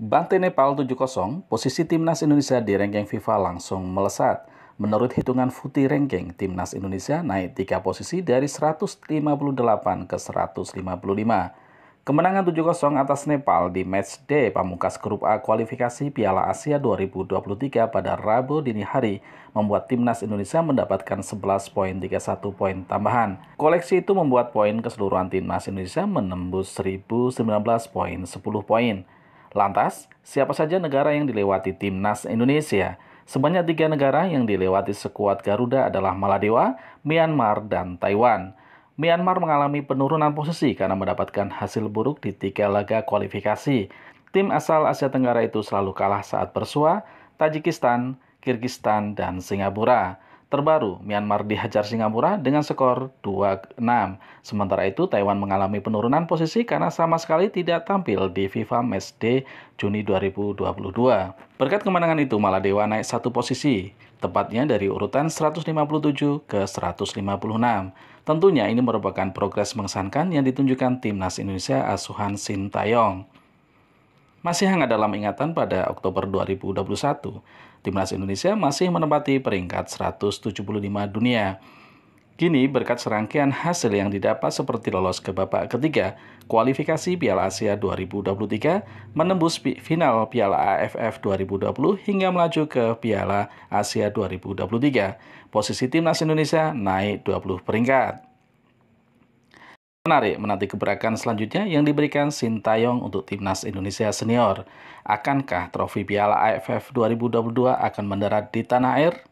Bantai Nepal 7-0, posisi timnas Indonesia di ranking FIFA langsung melesat. Menurut hitungan Futi Ranking, timnas Indonesia naik 3 posisi dari 158 ke 155. Kemenangan 7-0 atas Nepal di match day pamungkas grup A kualifikasi Piala Asia 2023 pada Rabu dini hari membuat timnas Indonesia mendapatkan 11 poin 31 poin tambahan. Koleksi itu membuat poin keseluruhan timnas Indonesia menembus 1019 poin 10 poin. Lantas, siapa saja negara yang dilewati timnas Indonesia? Sebanyak tiga negara yang dilewati sekuat Garuda adalah Maladewa, Myanmar, dan Taiwan. Myanmar mengalami penurunan posisi karena mendapatkan hasil buruk di tiga laga kualifikasi. Tim asal Asia Tenggara itu selalu kalah saat bersua Tajikistan, Kirgistan, dan Singapura terbaru, Myanmar dihajar Singapura dengan skor 2-6. Sementara itu, Taiwan mengalami penurunan posisi karena sama sekali tidak tampil di FIFA Matchday Juni 2022. Berkat kemenangan itu, Maladewa naik satu posisi, tepatnya dari urutan 157 ke 156. Tentunya ini merupakan progres mengesankan yang ditunjukkan timnas Indonesia asuhan Sintayong masih hangat dalam ingatan pada Oktober 2021. Timnas Indonesia masih menempati peringkat 175 dunia. Kini berkat serangkaian hasil yang didapat seperti lolos ke babak ketiga, kualifikasi Piala Asia 2023 menembus final Piala AFF 2020 hingga melaju ke Piala Asia 2023. Posisi timnas Indonesia naik 20 peringkat. Menarik menanti gebrakan selanjutnya yang diberikan Sintayong untuk timnas Indonesia senior. Akankah trofi Piala AFF 2022 akan mendarat di tanah air?